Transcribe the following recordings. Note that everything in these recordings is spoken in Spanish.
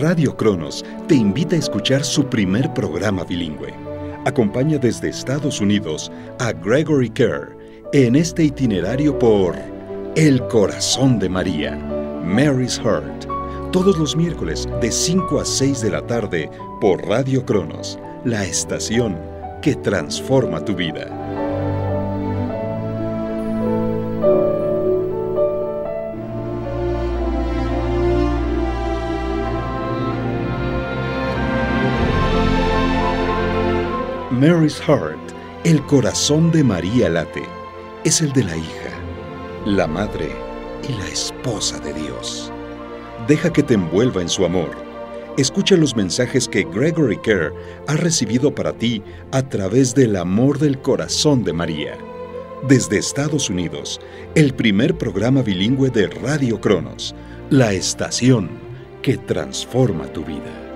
Radio Cronos te invita a escuchar su primer programa bilingüe. Acompaña desde Estados Unidos a Gregory Kerr en este itinerario por El Corazón de María, Mary's Heart, todos los miércoles de 5 a 6 de la tarde por Radio Cronos, la estación que transforma tu vida. Mary's Heart, el corazón de María late, es el de la hija, la madre y la esposa de Dios. Deja que te envuelva en su amor. Escucha los mensajes que Gregory Kerr ha recibido para ti a través del amor del corazón de María. Desde Estados Unidos, el primer programa bilingüe de Radio Cronos, la estación que transforma tu vida.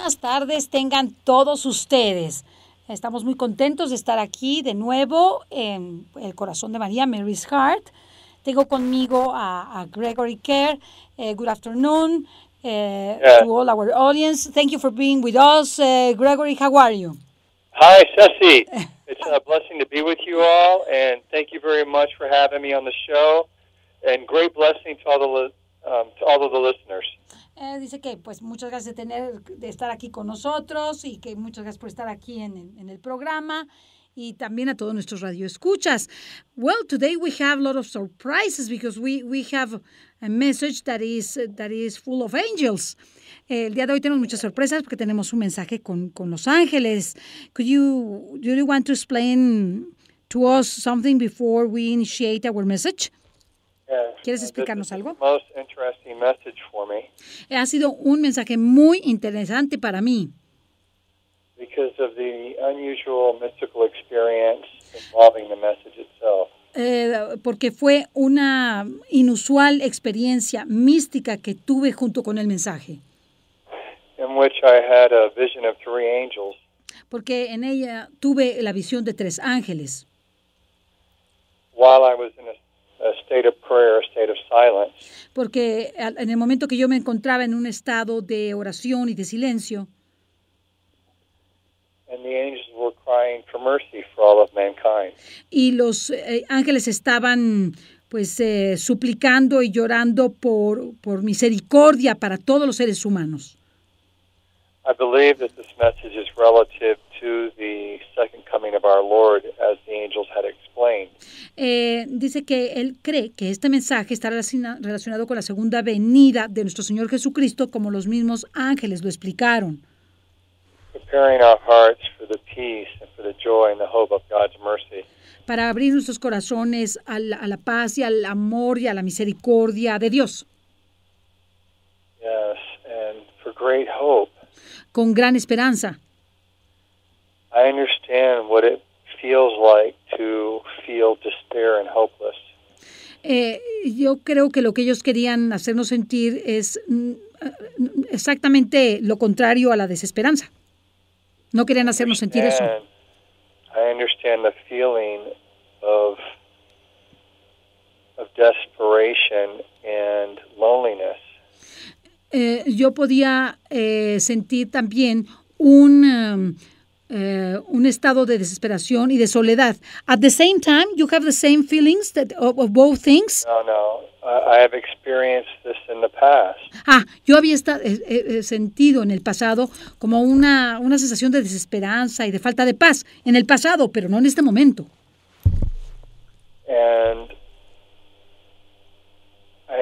buenas tardes tengan todos ustedes. Estamos muy contentos de estar aquí de nuevo en el corazón de María, Mary's Heart. Tengo conmigo a, Gregory Kerr. Eh, good afternoon eh, to all our audience. Thank you for being with us. Eh, Gregory, how are you? Hi, Ceci. It's a blessing to be with you all, and thank you very much for having me on the show. And great blessing to all the um, to all of the listeners. Eh, dice que pues muchas gracias de tener, de estar aquí con nosotros y que muchas gracias por estar aquí en el, en el programa. y también a todos nuestros radioescuchas. Well, today we have a lot of surprises because we, we have a message that is, that is full of angels. Eh, el día de hoy tenemos muchas sorpresas porque tenemos un mensaje con, con los ángeles. Could you, do you want to explain to us something before we initiate our message? ¿Quieres explicarnos algo? Eh, ha sido un mensaje muy interesante para mí. Eh, porque fue una inusual experiencia mística que tuve junto con el mensaje. Porque en ella tuve la visión de tres ángeles. While I was in porque en el momento que yo me encontraba en un estado de oración y de silencio, y los eh, ángeles estaban pues eh, suplicando y llorando por, por misericordia para todos los seres humanos dice que él cree que este mensaje está relacionado con la segunda venida de nuestro Señor Jesucristo, como los mismos ángeles lo explicaron. Para abrir nuestros corazones a la, paz y al amor y a la misericordia de Dios. Con gran esperanza understand yo creo que lo que ellos querían hacernos sentir es mm, eh, exactamente lo contrario a la desesperanza. No querían hacernos sentir eso. yo podía eh, sentir también un em, eh, un estado de desesperación y de soledad. At the same time, you have the same feelings that, of, both things. No, no. I have experienced this in the past. Ah, yo había estado, eh, eh, sentido en el pasado como una, una sensación de desesperanza y de falta de paz en el pasado, pero no en este momento.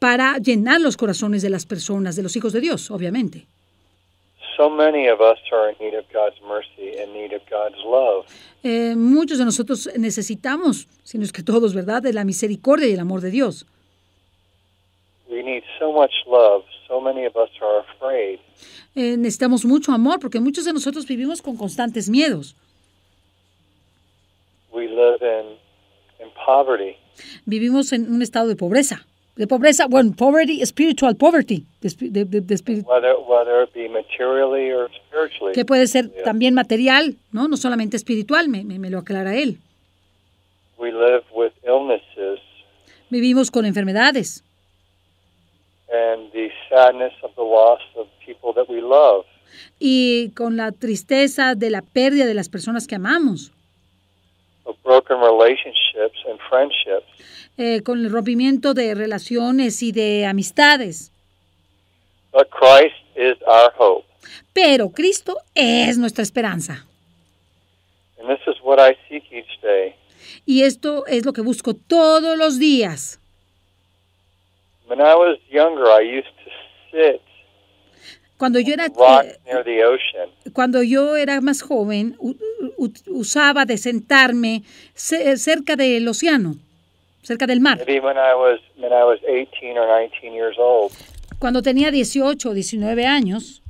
para llenar los corazones de las personas, de los hijos de Dios, obviamente. muchos de nosotros necesitamos, si no es que todos, ¿verdad?, de la misericordia y el amor de Dios. necesitamos mucho amor porque muchos de nosotros vivimos con constantes miedos. Vivimos en un estado de pobreza de pobreza, bueno, poverty, spiritual poverty, que puede ser también material, no, no solamente espiritual, me, me, lo aclara él. Vivimos con enfermedades. Y con la tristeza de la pérdida de las personas que amamos of broken relationships and friendships. Eh, con el rompimiento de relaciones y de amistades. But Christ is our hope. Pero Cristo es nuestra esperanza. And this is what I seek each day. Y esto es lo que busco todos los días. When I was younger, I used to sit cuando yo era cuando yo era más joven usaba de sentarme cerca del océano, cerca del mar. Cuando tenía 18 o 19 años.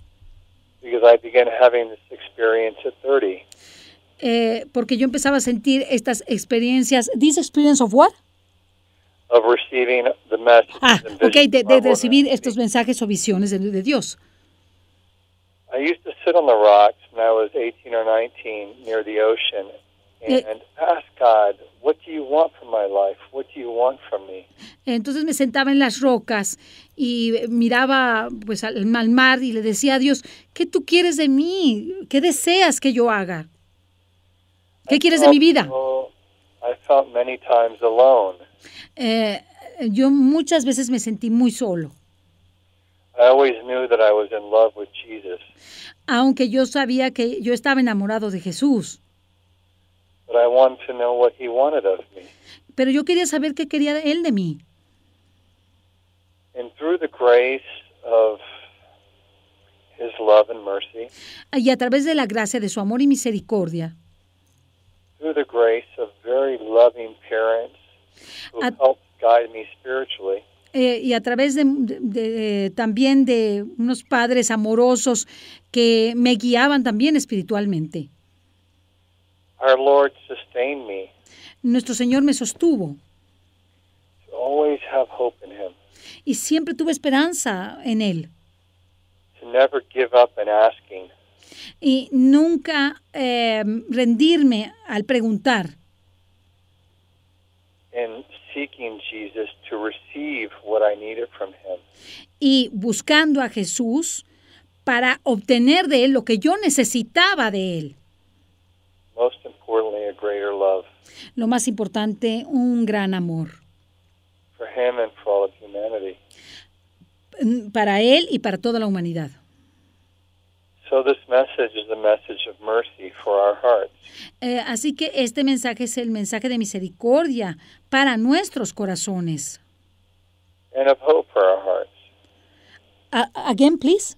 Eh, porque yo empezaba a sentir estas experiencias. ¿This experience of what? Ah, de, de recibir estos mensajes o visiones de Dios. I used to sit on the rocks when I was 18 or 19 near the ocean and ask God, what do you want from my life? What do you want from me? Entonces me sentaba en las rocas y miraba pues al, al mar y le decía a Dios, ¿qué tú quieres de mí? ¿Qué deseas que yo haga? ¿Qué I quieres felt, de mi vida? Well, I felt many times alone. Eh, yo muchas veces me sentí muy solo. Aunque yo sabía que yo estaba enamorado de Jesús. Pero yo quería saber qué quería él de mí. Y a través de la gracia de su amor y misericordia. A, eh, y a través de, también de unos padres amorosos que me guiaban también espiritualmente. Nuestro Señor me sostuvo. Y siempre tuve esperanza en Él. Y nunca eh, rendirme al preguntar. Y buscando a Jesús para obtener de él lo que yo necesitaba de él. Most importantly, a greater love. Lo más importante, un gran amor. For him and for humanity. Mm, para él y para toda la humanidad. So this message message is a of mercy for our hearts. Eh, así que este mensaje es el mensaje de misericordia para nuestros corazones. And of hope for our hearts. Uh, again, please.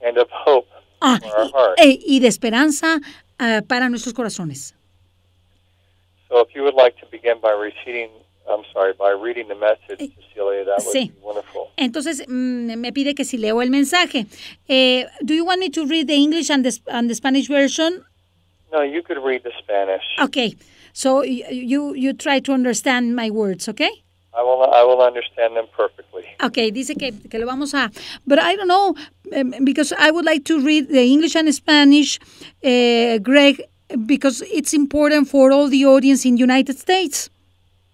And of hope ah, for our hearts. Y, y, de esperanza uh, para nuestros corazones. So if you would like to begin by receiving I'm sorry, by reading the message, eh, Cecilia, that would sí. be wonderful. Entonces mm, me pide que si leo el mensaje. Eh, do you want me to read the English and the, and the Spanish version? No, you could read the Spanish. Okay. So you you try to understand my words, okay? I will, I will understand them perfectly. Okay, dice que, que lo vamos a... But I don't know, because I would like to read the English and Spanish, uh, Greg, because it's important for all the audience in United States.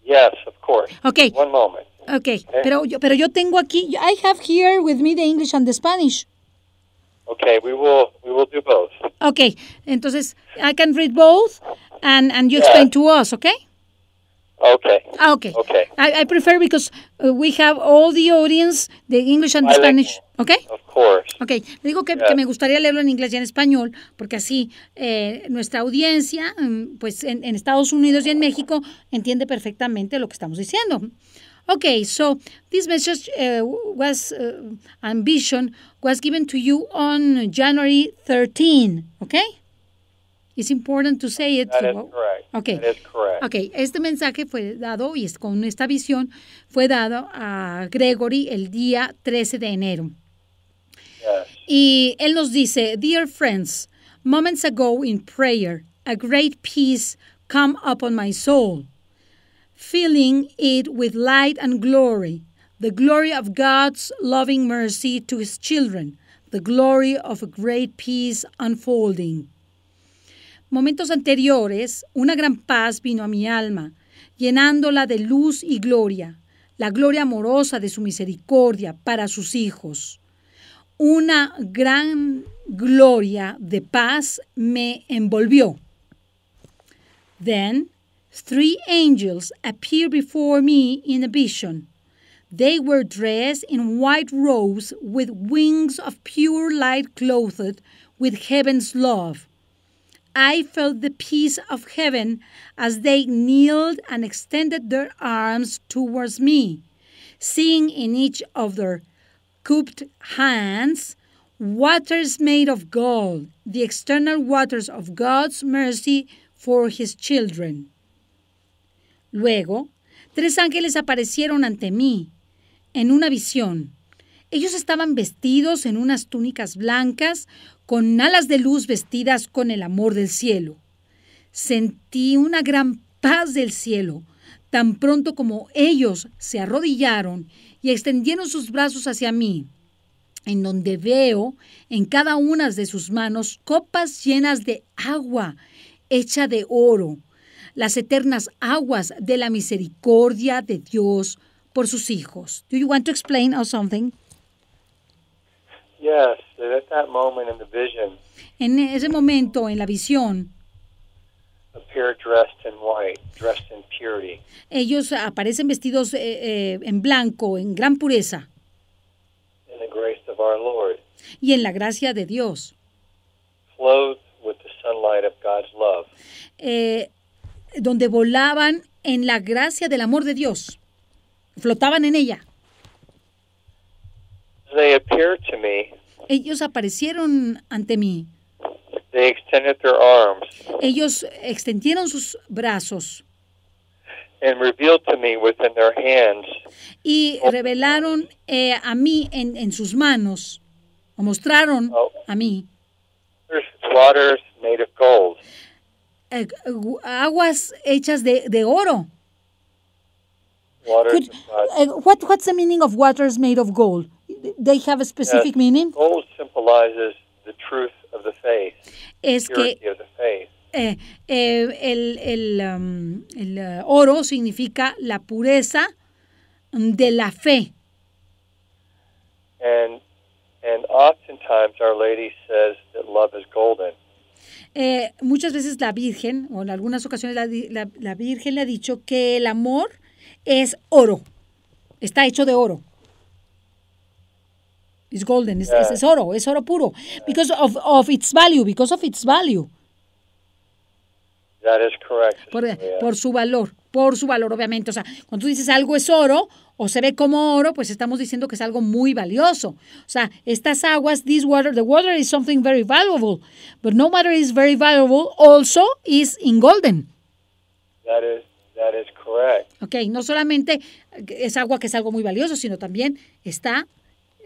Yes, of course. Okay. One moment. Okay. okay. Pero, yo, pero yo tengo aquí, I have here with me the English and the Spanish. Okay, we will we will do both. Okay, entonces I can read both, and and you explain to us, okay? Okay. Ah, okay. Okay. I, I prefer because uh, we have all the audience, the English and the Bilingual. Spanish. ¿Ok? Of course. Ok, le digo que, me gustaría leerlo en inglés y en español, porque así eh, nuestra audiencia, mm, pues en, en, Estados Unidos y en México, entiende perfectamente lo que estamos diciendo. Ok, so this message eh, was, uh, ambition, was given to you on January 13, ¿ok? It's important to say it. That is correct. Okay. Okay. Este mensaje fue dado y es con esta visión fue dado a Gregory el día 13 de enero. Y él nos dice, Dear friends, moments ago in prayer, a great peace come upon my soul, filling it with light and glory, the glory of God's loving mercy to his children, the glory of a great peace unfolding. Momentos anteriores, una gran paz vino a mi alma, llenándola de luz y gloria, la gloria amorosa de su misericordia para sus hijos. una gran gloria de paz me envolvió. Then three angels appeared before me in a vision. They were dressed in white robes with wings of pure light clothed with heaven's love. I felt the peace of heaven as they kneeled and extended their arms towards me, seeing in each of their hands, waters made of gold, the external waters of God's mercy for his children. Luego, tres ángeles aparecieron ante mí en una visión. Ellos estaban vestidos en unas túnicas blancas, con alas de luz vestidas con el amor del cielo. Sentí una gran paz del cielo, tan pronto como ellos se arrodillaron y extendieron sus brazos hacia mí, en donde veo en cada una de sus manos copas llenas de agua hecha de oro, las eternas aguas de la misericordia de Dios por sus hijos. Do you want to explain something? Yes, at that moment in the vision. En ese momento en la visión. Ellos aparecen vestidos eh, eh, en blanco, en gran pureza. Y en la gracia de Dios. Eh, donde volaban en la gracia del amor de Dios. Flotaban en ella. Ellos aparecieron ante mí. They extended their arms. Ellos extendieron sus brazos. And revealed to me within their hands. Y revelaron eh, a mí en, en, sus manos, o mostraron oh. a mí. Waters made of gold. Eh, aguas hechas de, de oro. Could, uh, what what's the meaning of waters made of gold? They have a specific yes, meaning. Gold symbolizes the truth es que eh, eh, el, um, uh, oro significa la pureza de la fe. And, Our Lady says that love is golden. Eh, muchas veces la Virgen, o en algunas ocasiones la Virgen le ha dicho que el amor es oro, está hecho de oro. Es golden. oro. Es oro puro. Because of, its value. Because of its value. Oh, por, su valor. Por su valor, obviamente. O sea, cuando tú dices algo es oro o se ve como oro, pues estamos diciendo que es algo muy valioso. O sea, estas aguas, this water, the water is something very valuable. But no matter is very valuable, also is in golden. That is That is correct. Ok, no solamente es agua que es algo muy valioso, sino también está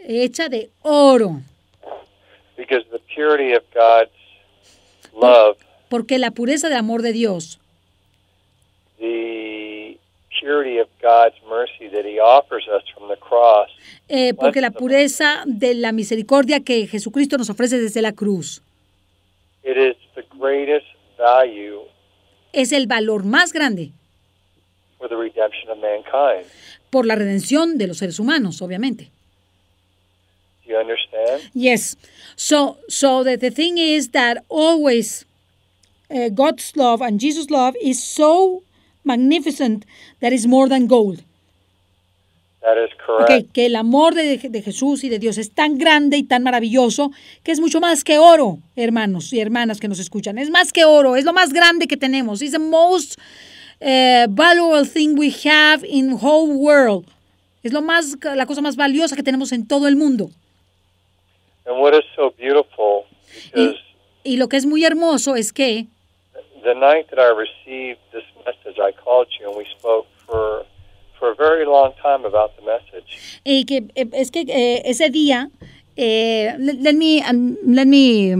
hecha de oro. Porque la pureza del amor de Dios, porque la pureza de la misericordia que Jesucristo nos ofrece desde la cruz, es el valor más grande por la redención de los seres humanos, obviamente. You understand? Yes. So, so that the thing is that always uh, God's love and Jesus' love is so magnificent that is more than gold. That is correct. que el amor de, de, Jesús y de Dios es tan grande y tan maravilloso que es mucho más que oro, hermanos y hermanas que nos escuchan. Es más que oro, es lo más grande que tenemos. It's the most eh, valuable thing we have in whole world. Es lo más, la cosa más valiosa que tenemos en todo el mundo. And what is so beautiful because y, y lo que es muy hermoso es que the night that I received this message, I called you and we spoke for for a very long time about the message. Y que eh, es que eh, ese día eh, let, let, me um, let me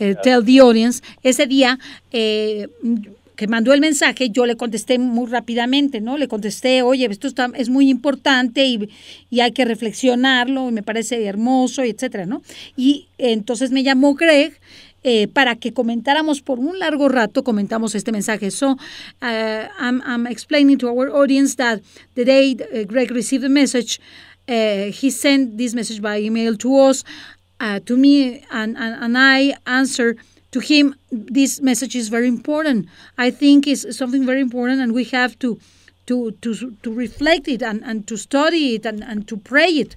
uh, tell the audience ese día eh, que mandó el mensaje, yo le contesté muy rápidamente, ¿no? Le contesté, oye, esto es muy importante y, y, hay que reflexionarlo, me parece hermoso, y etcétera, ¿no? Y entonces me llamó Greg eh, para que comentáramos por un largo rato, comentamos este mensaje. So, uh, I'm, explaining to our audience that the day uh, Greg received the message, uh, he sent this message by email to us, to me, and, I answered. to him this message is very important i think it's something very important and we have to to to, to reflect it and, and to study it and, and to pray it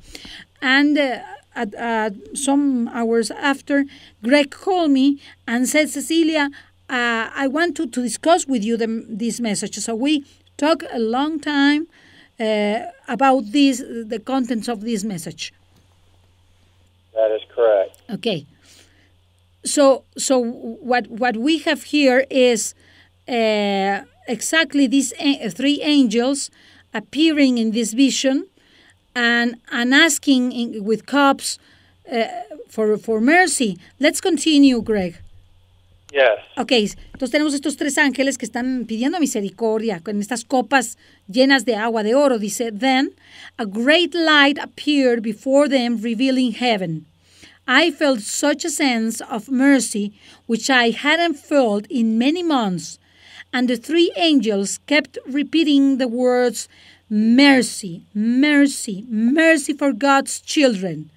and uh, at, uh, some hours after greg called me and said cecilia uh, i want to, to discuss with you the, this message so we talk a long time uh, about this the contents of this message that is correct okay so so what what we have here is uh, exactly these three angels appearing in this vision and and asking in, with cups uh, for for mercy. Let's continue, Greg. Yes. Ok, entonces tenemos estos tres ángeles que están pidiendo misericordia con estas copas llenas de agua de oro. Dice, Then a great light appeared before them, revealing heaven. I felt such a sense of mercy which I hadn't felt in many months, and the three angels kept repeating the words, Mercy, mercy, mercy for God's children.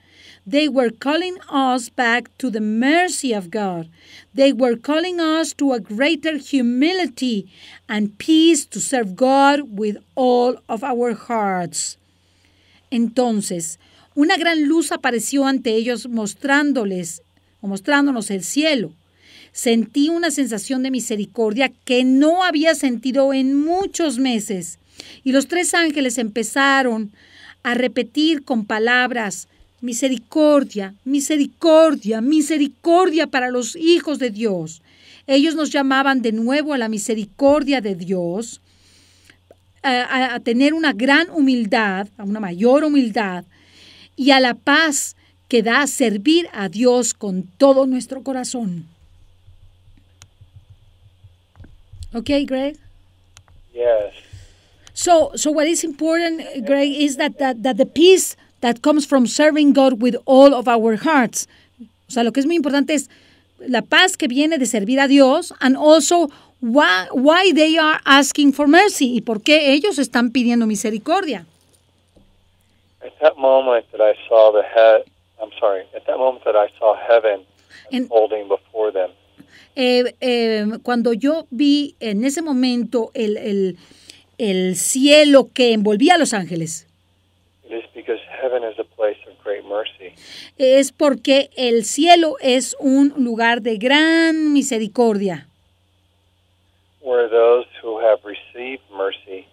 They were calling us back to the mercy of God. They were calling us to a greater humility and peace to serve God with all of our hearts. Entonces, Una gran luz apareció ante ellos mostrándoles o mostrándonos el cielo. Sentí una sensación de misericordia que no había sentido en muchos meses. Y los tres ángeles empezaron a repetir con palabras, misericordia, misericordia, misericordia para los hijos de Dios. Ellos nos llamaban de nuevo a la misericordia de Dios, a, tener una gran humildad, a una mayor humildad, y a la paz que da servir a Dios con todo nuestro corazón. ¿Ok, Greg? Yes. So, so what is important, Greg, is that, that, that the peace that comes from serving God with all of our hearts. O sea, lo que es muy importante es la paz que viene de servir a Dios and also why, why they are asking for mercy y por qué ellos están pidiendo misericordia. At that moment that I saw the head, I'm sorry, at that moment that I saw heaven en, holding before them. Eh, eh, cuando yo vi en ese momento el, el, el cielo que envolvía a los ángeles. It is heaven is a place of great mercy. Es porque el cielo es un lugar de gran misericordia. Where those who have received mercy.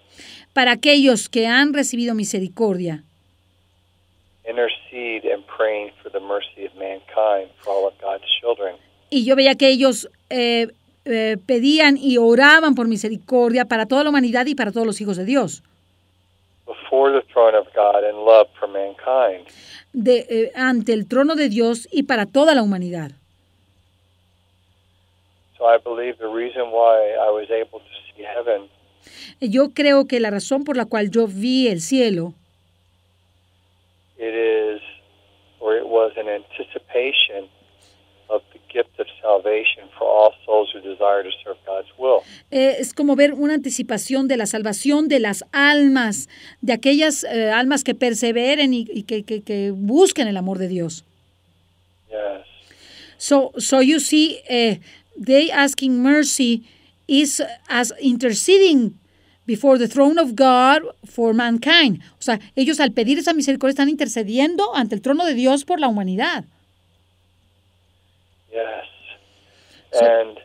Para aquellos que han recibido misericordia intercede and praying for the mercy of mankind, for all of God's children. Y yo veía que ellos eh, eh, pedían y oraban por misericordia para toda la humanidad y para todos los hijos de Dios. ante el trono de Dios y para toda la humanidad. Yo creo que la razón por la cual yo vi el cielo anticipation of the gift of salvation for all souls who desire to serve God's will. Eh, es como ver una anticipación de la salvación de las almas, de aquellas eh, almas que perseveren y, que, que, que, busquen el amor de Dios. Yes. So, so you see, eh, they asking mercy is as interceding before the throne of God for mankind. O sea, ellos al pedir esa misericordia están intercediendo ante el trono de Dios por la humanidad. Yes. So, And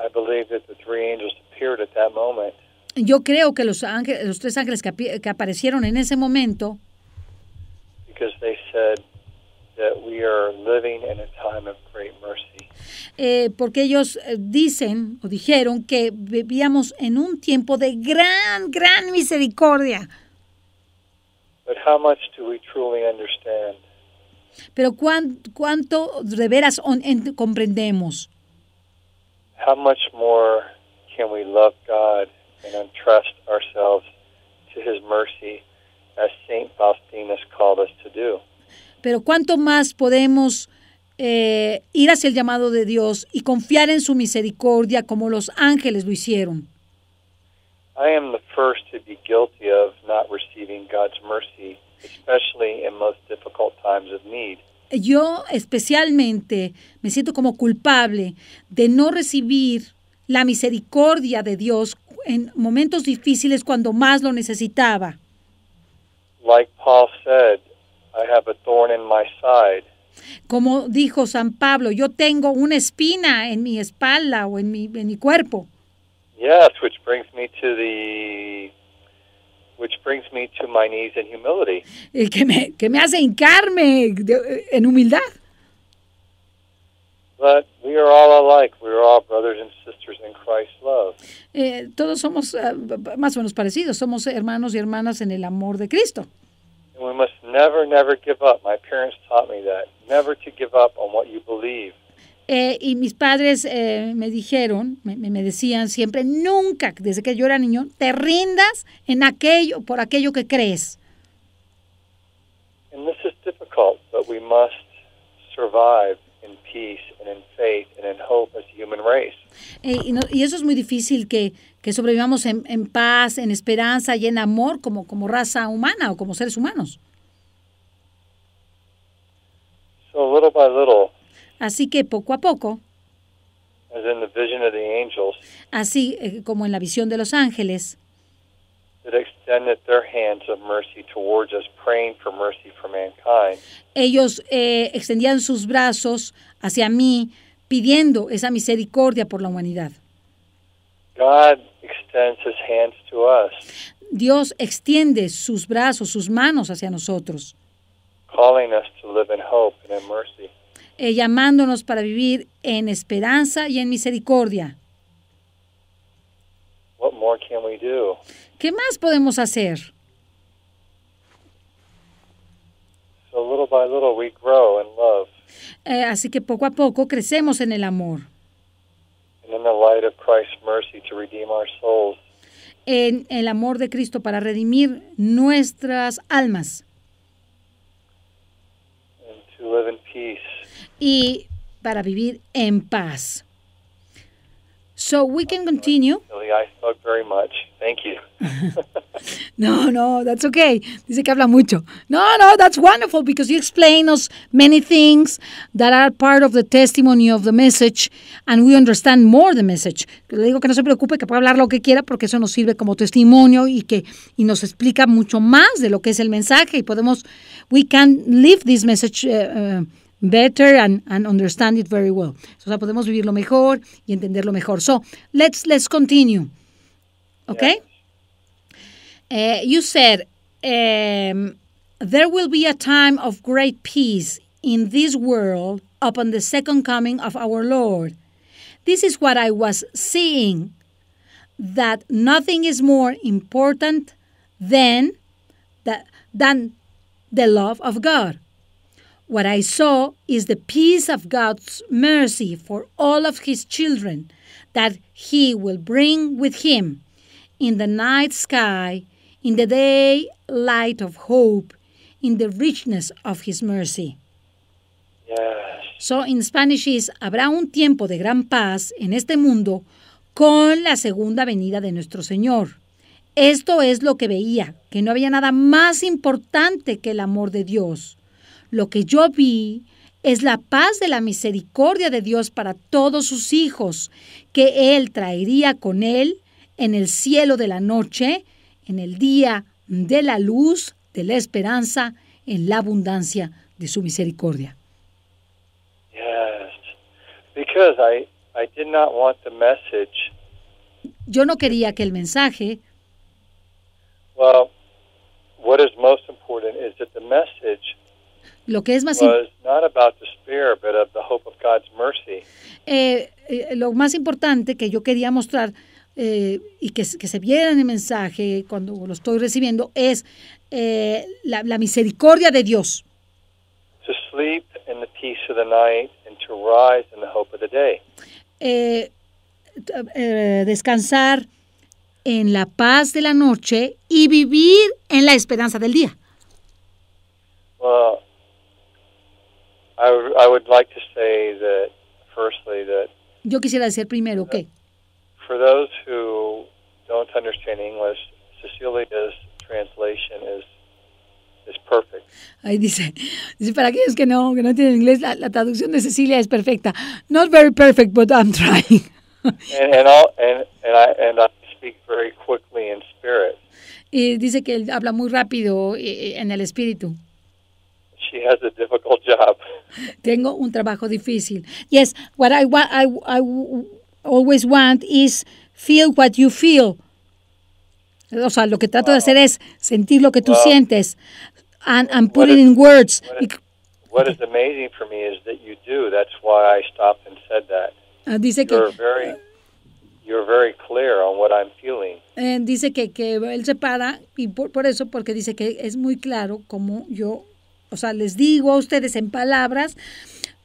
I believe that the three angels appeared at that moment. Yo creo que los ángeles, los tres ángeles que, que aparecieron en ese momento because they said that we are living in a time of great mercy eh, porque ellos eh, dicen o dijeron que vivíamos en un tiempo de gran, gran misericordia. But how much do we truly understand? Pero cuán, cuánto de veras on, en, comprendemos. How much more can we love God and entrust ourselves to His mercy, as Saint Faustina's called us to do? Pero cuánto más podemos eh, ir hacia el llamado de Dios y confiar en su misericordia como los ángeles lo hicieron. Yo especialmente me siento como culpable de no recibir la misericordia de Dios en momentos difíciles cuando más lo necesitaba. Like Paul said, I have a thorn in como dijo San Pablo, yo tengo una espina en mi espalda o en mi, en mi cuerpo. Yes, which brings me to the which brings me to my knees in humility. Eh, que me, que me hace hincarme en humildad. But we are all alike. We are all brothers and sisters in Christ's love. Eh, todos somos eh, más o menos parecidos. Somos hermanos y hermanas en el amor de Cristo. And we must never, never give up. My parents taught me that. Never to give up on what you believe. Eh, y mis padres eh, me dijeron, me, me, decían siempre, nunca, desde que yo era niño, te rindas en aquello, por aquello que crees. And this is difficult, but we must survive in peace and in faith and in hope as a human race. Eh, y, eso es muy difícil que, que sobrevivamos en, en, paz, en esperanza y en amor como, como raza humana o como seres humanos. Así que poco a poco, así eh, como en la visión de los ángeles, ellos eh, extendían sus brazos hacia mí, pidiendo esa misericordia por la humanidad. Dios extiende sus brazos, sus manos hacia nosotros. llamándonos para vivir en esperanza y en misericordia. ¿Qué más podemos hacer? So little by little we grow in love. Eh, así que poco a poco crecemos en el amor. En el amor de Cristo para redimir nuestras almas. Y para vivir en paz. So we can continue. I spoke very much. Thank you. no, no, that's okay. Dice que habla mucho. No, no, that's wonderful because you explain us many things that are part of the testimony of the message and we understand more the message. Le digo que no se preocupe, que puede hablar lo que quiera porque eso nos sirve como testimonio y que y nos explica mucho más de lo que es el mensaje y podemos we can live this message eh, eh, better and, and understand it very well. O sea, podemos vivirlo mejor y entenderlo mejor. So, let's, let's continue. Okay? Yeah. Uh, you said, um, there will be a time of great peace in this world upon the second coming of our Lord. This is what I was seeing that nothing is more important than than the love of God. What I saw is the peace of God's mercy for all of his children that he will bring with him in the night sky, in the day light of hope, in the richness of his mercy. Yes. So in Spanish is habrá un tiempo de gran paz en este mundo con la segunda venida de nuestro Señor. Esto es lo que veía, que no había nada más importante que el amor de Dios Lo que yo vi es la paz de la misericordia de Dios para todos sus hijos, que Él traería con Él en el cielo de la noche, en el día de la luz, de la esperanza, en la abundancia de su misericordia. Yo no quería que el mensaje. Well, what is most important is that the message lo que es más lo más importante que yo quería mostrar eh, y que, que, se viera en el mensaje cuando lo estoy recibiendo es eh, la, misericordia de Dios. descansar en la paz de la noche y vivir en la esperanza del día. I, would like to say that, firstly, that Yo quisiera decir primero que for those who don't understand English, Cecilia's translation is is perfect. Ahí dice, dice, para aquellos que no que no tienen inglés, la, traducción de Cecilia es perfecta. Not very perfect, but I'm trying. and, and, and, and, I, and I speak very quickly in spirit. Y dice que él habla muy rápido eh, eh, en el espíritu she has a difficult job. Tengo un trabajo difícil. Yes, what I want, I, I always want is feel what you feel. O sea, lo que trato wow. de hacer es sentir lo que tú sientes and, and put it is, in words. What is, what is amazing for me is that you do. That's why I stopped and said that. Uh, dice you're que very, uh, you're very clear on what I'm feeling. Eh, dice que, que él se para y por, por eso porque dice que es muy claro cómo yo o sea, les digo a ustedes en palabras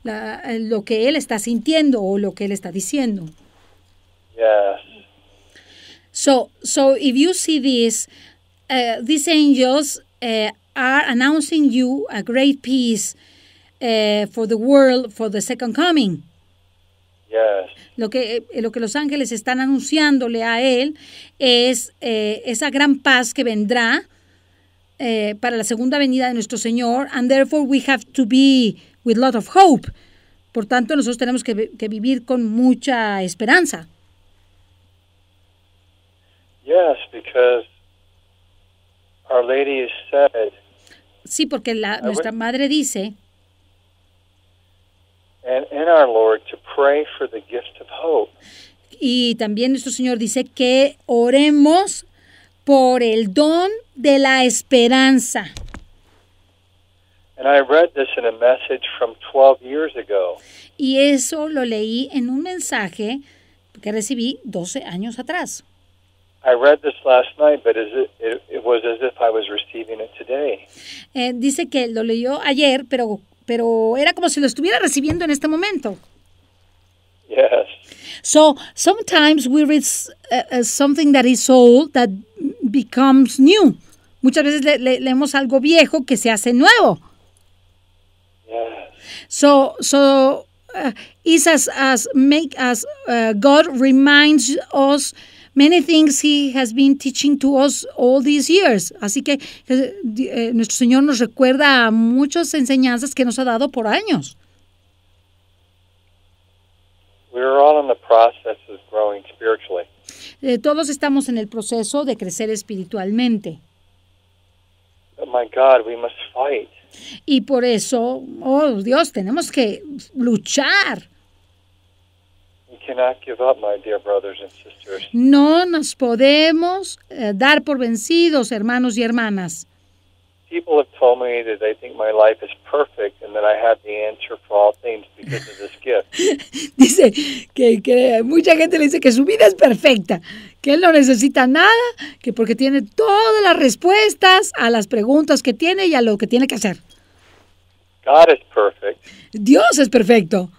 lo que él está sintiendo o lo que él está diciendo. Yes. So, so if you see this, eh, these angels eh, are announcing you a great peace eh, for the world for the second coming. Yes. Lo que, lo que los ángeles están anunciándole a él es esa gran paz que vendrá eh, para la segunda venida de nuestro Señor, and therefore we have to be with lot of hope. Por tanto, nosotros tenemos que, que vivir con mucha esperanza. Yes, because Our Lady said, sí, porque nuestra madre dice. Y también nuestro Señor dice que oremos por el don de la esperanza. Y eso lo leí en un mensaje que recibí 12 años atrás. dice que lo leyó ayer, pero pero era como si lo estuviera recibiendo en este momento. Yes. So sometimes we read eh, eh, something that is old that becomes new. Muchas veces leemos algo viejo que se hace nuevo. So, so eh, it's as, make as God reminds us many things He has been teaching to us all these years. Así que nuestro Señor nos recuerda muchas enseñanzas que nos ha dado por años. Eh, todos estamos en el proceso de crecer espiritualmente. my God, we must fight. Y por eso, oh Dios, tenemos que luchar. No nos podemos eh, dar por vencidos, hermanos y hermanas people have told me that they think my life is perfect and that I have the answer for all things because of this gift. dice que, que, mucha gente le dice que su vida es perfecta, que él no necesita nada, que porque tiene todas las respuestas a las preguntas que tiene y a lo que tiene que hacer. God is perfect. Dios es perfecto.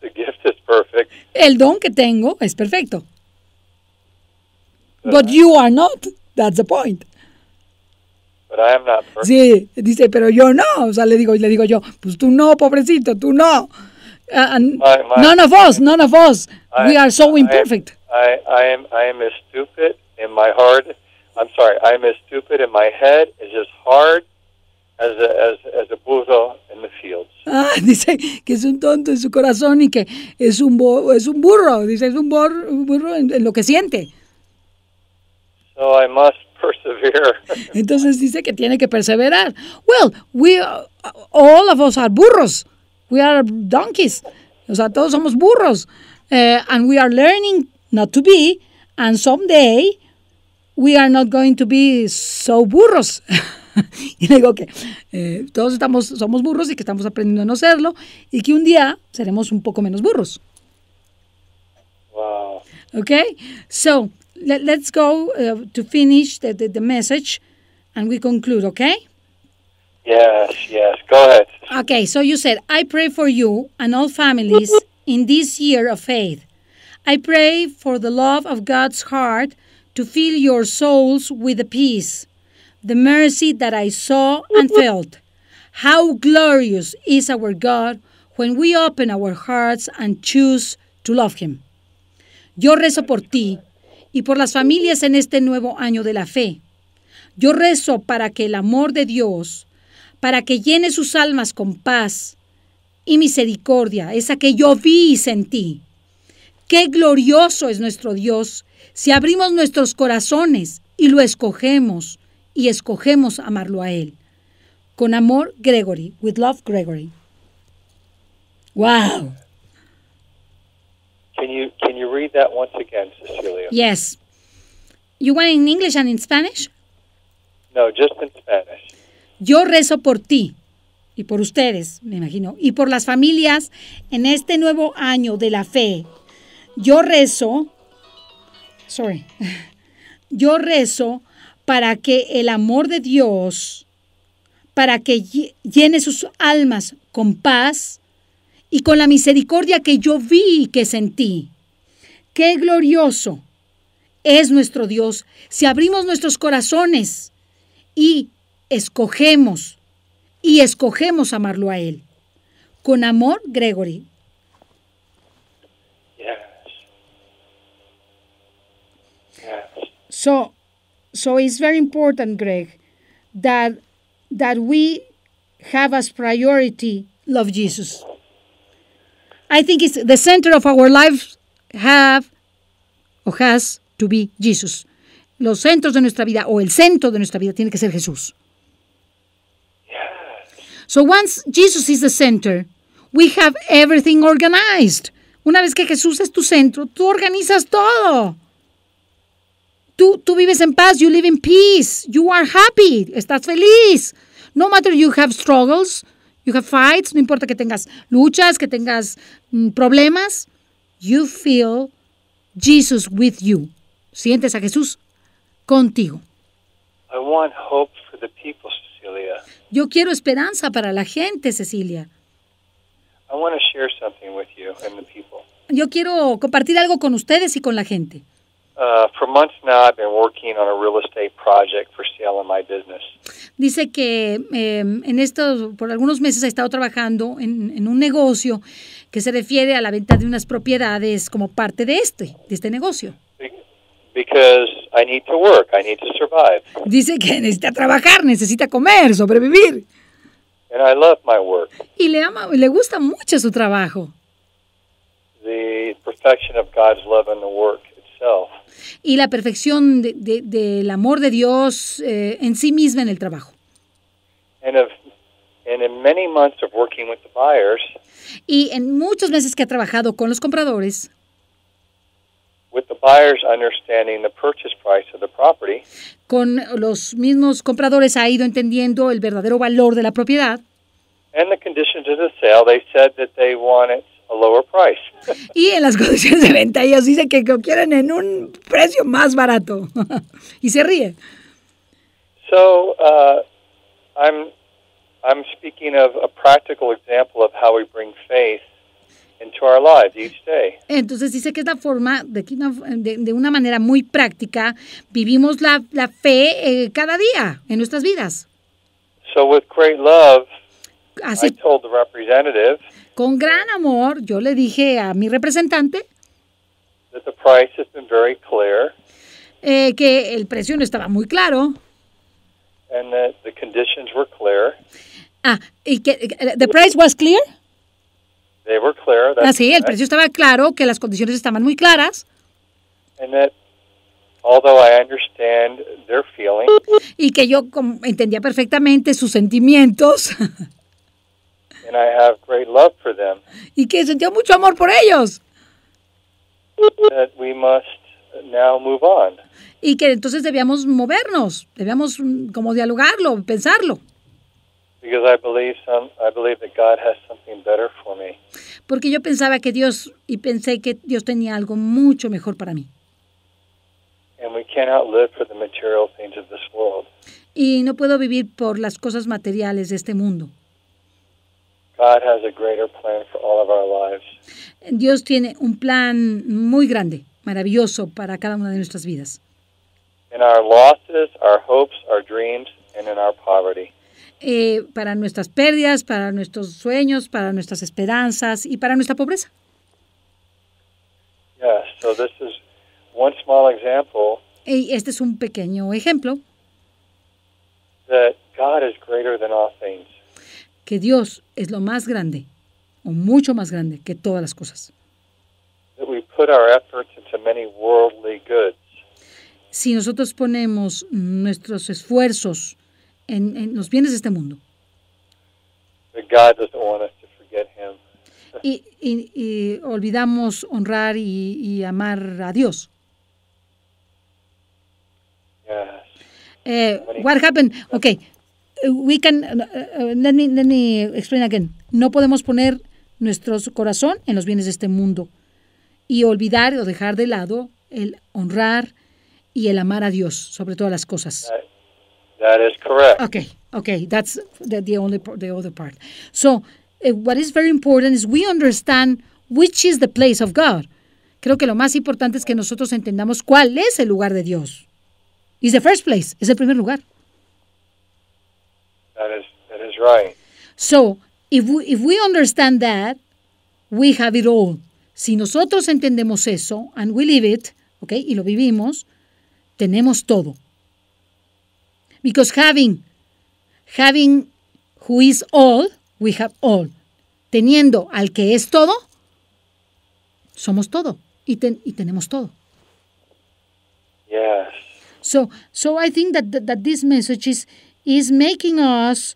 The gift is perfect. El don que tengo es perfecto. But you are not. That's the point. Sí, dice, pero yo no, o sea, le digo, le digo yo, pues tú no, pobrecito, tú no. Ah, none of us, none of us. we are so imperfect. I, I, am, I am as stupid in my heart. I'm sorry, I am as stupid in my head as as hard as a, as, as a in the fields. Ah, dice que es un tonto en su corazón y que es un bo, es un burro, dice es un burro, en lo que siente. So I must Entonces dice que tiene que perseverar. Well, we uh, all of us are burros. We are donkeys. O sea, todos somos burros. Eh, and we are learning not to be. And someday we are not going to be so burros. y digo que eh, todos estamos, somos burros y que estamos aprendiendo a no serlo y que un día seremos un poco menos burros. Wow. Okay, so let, us go uh, to finish the, the, the, message and we conclude, okay? Yes, yes, go ahead. Okay, so you said, I pray for you and all families in this year of faith. I pray for the love of God's heart to fill your souls with the peace, the mercy that I saw and felt. How glorious is our God when we open our hearts and choose to love Him. Yo rezo por ti y por las familias en este nuevo año de la fe. Yo rezo para que el amor de Dios, para que llene sus almas con paz y misericordia, esa que yo vi y sentí. Qué glorioso es nuestro Dios si abrimos nuestros corazones y lo escogemos y escogemos amarlo a Él. Con amor, Gregory, with love, Gregory. ¡Wow! Can you can you read that once again, Cecilia? Yes. You want in English and in Spanish? No, just in Spanish. Yo rezo por ti y por ustedes, me imagino, y por las familias en este nuevo año de la fe. Yo rezo, sorry, yo rezo para que el amor de Dios, para que llene sus almas con paz, y con la misericordia que yo vi y que sentí. Qué glorioso es nuestro Dios si abrimos nuestros corazones y escogemos, y escogemos amarlo a Él. Con amor, Gregory. So, so it's very important, Greg, that that we have as priority love Jesus. I think it's the center of our lives have or has to be Jesus. Los centros de nuestra vida o el centro de nuestra vida tiene que ser Jesús. So once Jesus is the center, we have everything organized. Una vez que Jesús es tu centro, tú organizas todo. Tú, tú vives en paz, you live in peace, you are happy, estás feliz. No matter you have struggles, You have fights, no importa que tengas luchas, que tengas mm, problemas. You feel Jesus with you. Sientes a Jesús contigo. I want hope for the people, Cecilia. Yo quiero esperanza para la gente, Cecilia. I want to share something with you and the people. Yo quiero compartir algo con ustedes y con la gente. Dice que em, en estos, por algunos meses ha estado trabajando en, un negocio que se refiere a la venta de unas propiedades como parte de este, de este negocio. Dice que necesita trabajar, necesita comer, sobrevivir. Y le ama, le gusta mucho su trabajo. The y la perfección del amor de Dios eh, en sí misma en el trabajo. y en muchos meses que ha trabajado con los compradores, con los mismos compradores ha ido entendiendo el verdadero valor de la propiedad. And the conditions of the sale, they said that they a lower price. Y en las condiciones de venta ellos dicen que lo quieren en un precio más barato. y se ríe. So, uh, I'm, I'm speaking of a practical example of how we bring faith into our lives each day. Entonces dice que es la forma, de, que una, de, de una manera muy práctica, vivimos la, la fe eh, cada día en nuestras vidas. So with great love, Así, I told the representative, con gran amor, yo le dije a mi representante eh, que el precio no estaba muy claro. Ah, y que eh, eh, the price was clear. Ah, el precio estaba claro, que las condiciones estaban muy claras. y que yo entendía perfectamente sus sentimientos. Y que sentía mucho amor por ellos. we must now move on. Y que entonces debíamos movernos, debíamos mm, como dialogarlo, pensarlo. Porque yo pensaba que Dios y pensé que Dios tenía algo mucho mejor para mí. Y no puedo vivir por las cosas materiales de este mundo. Dios tiene un plan muy grande, maravilloso para cada una de nuestras vidas. para nuestras pérdidas, para nuestros sueños, para nuestras esperanzas y para nuestra pobreza. Este es un pequeño ejemplo. That God is greater than all things que Dios es lo más grande o mucho más grande que todas las cosas. Si nosotros ponemos nuestros esfuerzos en, los bienes de este mundo, y, olvidamos honrar y, amar a Dios. Eh, what happened? Okay, we can, uh, uh, uh, let, me, let me explain again. No podemos poner nuestro corazón en los bienes de este mundo y olvidar o dejar de lado el honrar y el amar a Dios sobre todas las cosas. is correct. Okay, okay, that's the, the only the other part. So, eh, what is very important is we understand which is the place of God. Creo que lo más importante es que nosotros entendamos cuál es el lugar de Dios. Is the first place, es el primer lugar. That is So if we if we understand that, we have it all. Si nosotros entendemos eso and we live it, okay, y lo vivimos, tenemos todo. Because having having who is all, we have all. Teniendo al que es todo, somos todo y, tenemos todo. Yes. So so I think that that, that this message is is making us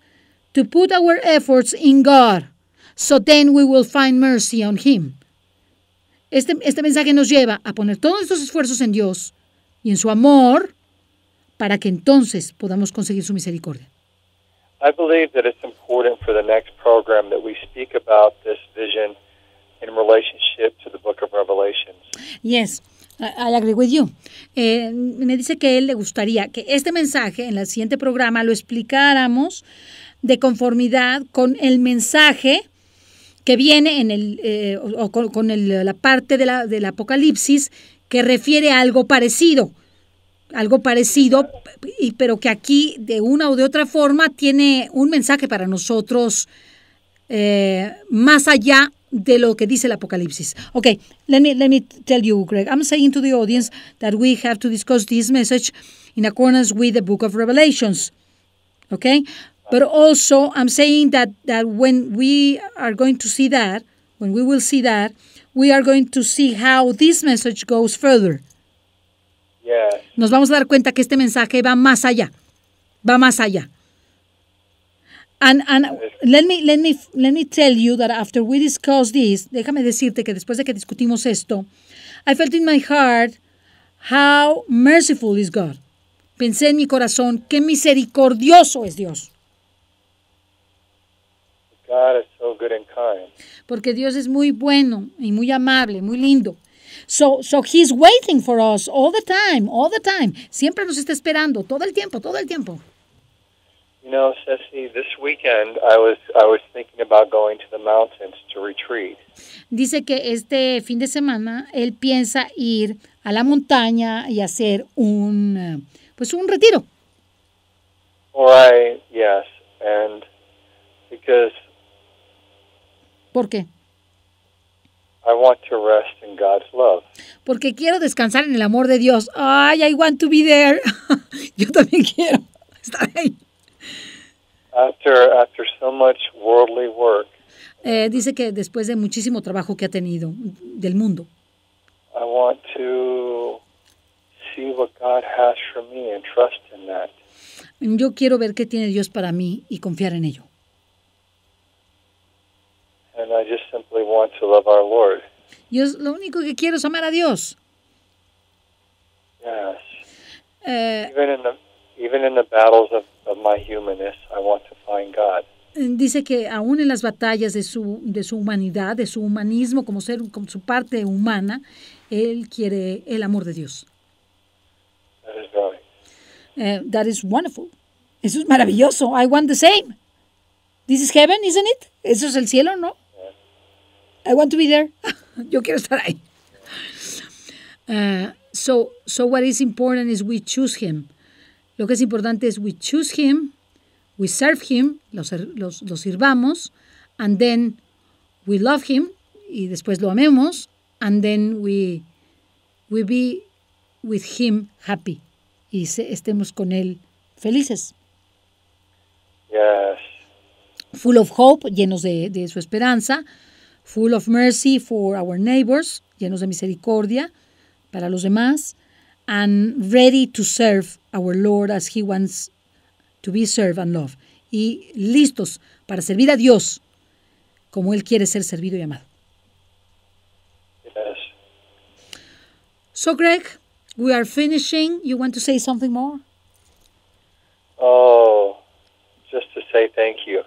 to put our efforts in God, so then we will find mercy on Him. Este, este mensaje nos lleva a poner todos nuestros esfuerzos en Dios y en su amor para que entonces podamos conseguir su misericordia. I believe that it's important for the next program that we speak about this vision in relationship to the book of Revelations. Yes. I agree with you. Eh, me dice que él le gustaría que este mensaje en el siguiente programa lo explicáramos de conformidad con el mensaje que viene en el, eh, o, con, la parte de la, del Apocalipsis que refiere a algo parecido, algo parecido, pero que aquí de una o de otra forma tiene un mensaje para nosotros eh, más allá de lo que dice el Apocalipsis. Okay, let me, let me tell you, Greg. I'm saying to the audience that we have to discuss this message in accordance with the book of Revelations. Okay? But also, I'm saying that, that when we are going to see that, when we will see that, we are going to see how this message goes further. Yeah. Nos vamos a dar cuenta que este mensaje va más allá. Va más allá. And, and let me let me let me tell you that after we discussed this, déjame decirte que después de que discutimos esto, I felt in my heart how merciful is God. Pensé en mi corazón qué misericordioso es Dios. God is so good and kind. Porque Dios es muy bueno y muy amable, muy lindo. So, so he's waiting for us all the time, all the time. Siempre nos está esperando, todo el tiempo, todo el tiempo. No, this weekend I was I was thinking about going to the mountains to retreat. Dice que este fin de semana él piensa ir a la montaña y hacer un eh, pues un retiro. Right, yes, and because ¿Por qué? I want to rest in God's love. Porque quiero descansar en el amor de Dios. Ay, I want to be there. Yo también quiero estar ahí. After, after so much worldly work. Eh, dice que después de muchísimo trabajo que ha tenido del mundo. I want to see what God has for me and trust in that. Yo quiero ver qué tiene Dios para mí y confiar en ello. And I just simply want to love our Lord. Yo lo único que quiero es amar a Dios. Yes. Eh, even in the even in the battles of Mm, dice que aún en las batallas de su, de su humanidad, de su humanismo como ser, como su parte humana, él quiere el amor de Dios. That is, great. Eh, that is wonderful. Eso es maravilloso. I want the same. This is heaven, isn't it? Eso es el cielo, ¿no? I want to be there. Yo quiero estar ahí. Uh, so, so what is important is we choose him. Lo que es importante es we choose him, we serve him, lo los, los sirvamos, and then we love him, y después lo amemos, and then we, we be with him happy, y estemos con él felices. Yes. Full of hope, llenos de, de su esperanza, full of mercy for our neighbors, llenos de misericordia para los demás, and ready to serve our Lord as He wants to be served and loved. Y listos para servir a Dios como Él quiere ser servido y amado. Yes. So, Greg, we are finishing. You want to say something more? Oh, just to say thank you.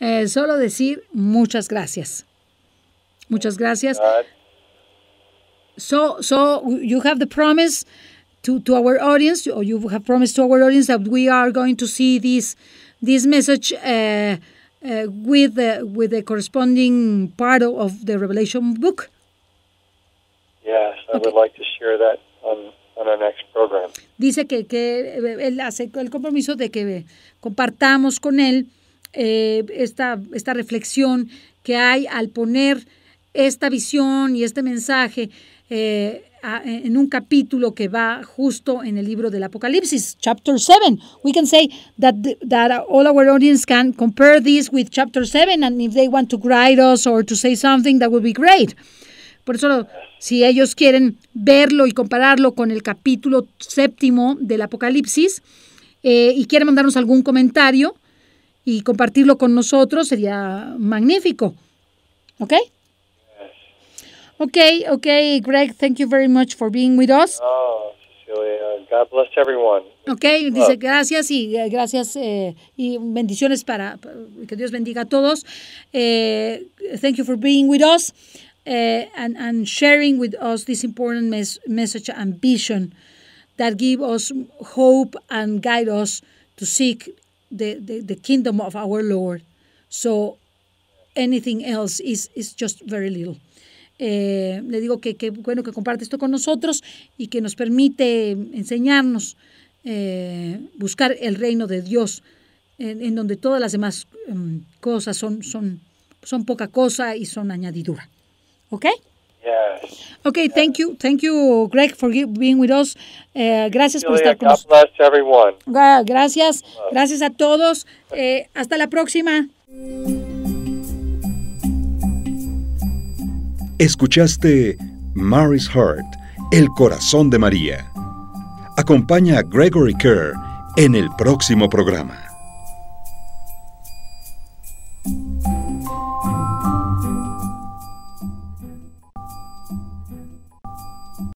Eh, solo decir muchas gracias. Muchas gracias. God. So, so you have the promise to, to our audience, or you have promised to our audience that we are going to see this this message uh, uh with the with the corresponding part of, the Revelation book. Yes, I would like to share that on, on our next program. Dice que, que eh, él hace el compromiso de que compartamos con él eh, esta, esta reflexión que hay al poner esta visión y este mensaje eh, eh, en un capítulo que va justo en el libro del Apocalipsis, chapter 7. We can say that, the, that all our audience can compare this with chapter 7 and if they want to guide us or to say something, that would be great. Por eso, si ellos quieren verlo y compararlo con el capítulo séptimo del Apocalipsis eh, y quieren mandarnos algún comentario y compartirlo con nosotros, sería magnífico. ¿Ok? Okay, okay, Greg, thank you very much for being with us. Oh, Julia, God bless everyone. Okay, dice gracias y eh, gracias eh, y bendiciones para, eh, que Dios bendiga a todos. Eh, thank you for being with us eh, and, and sharing with us this important mes message and vision that give us hope and guide us to seek the, the, the kingdom of our Lord. So anything else is, is just very little. Eh, le digo que, bueno que comparte esto con nosotros y que nos permite enseñarnos eh, buscar el reino de Dios, en, donde todas las demás em, cosas son, son, son poca cosa y son añadidura. ¿Ok? Yes. Okay, thank you, thank you, Greg, for being with us. Eh, gracias por estar con nosotros. Gracias, gracias a todos. hasta la próxima. Escuchaste Mary's Heart, El Corazón de María. Acompaña a Gregory Kerr en el próximo programa.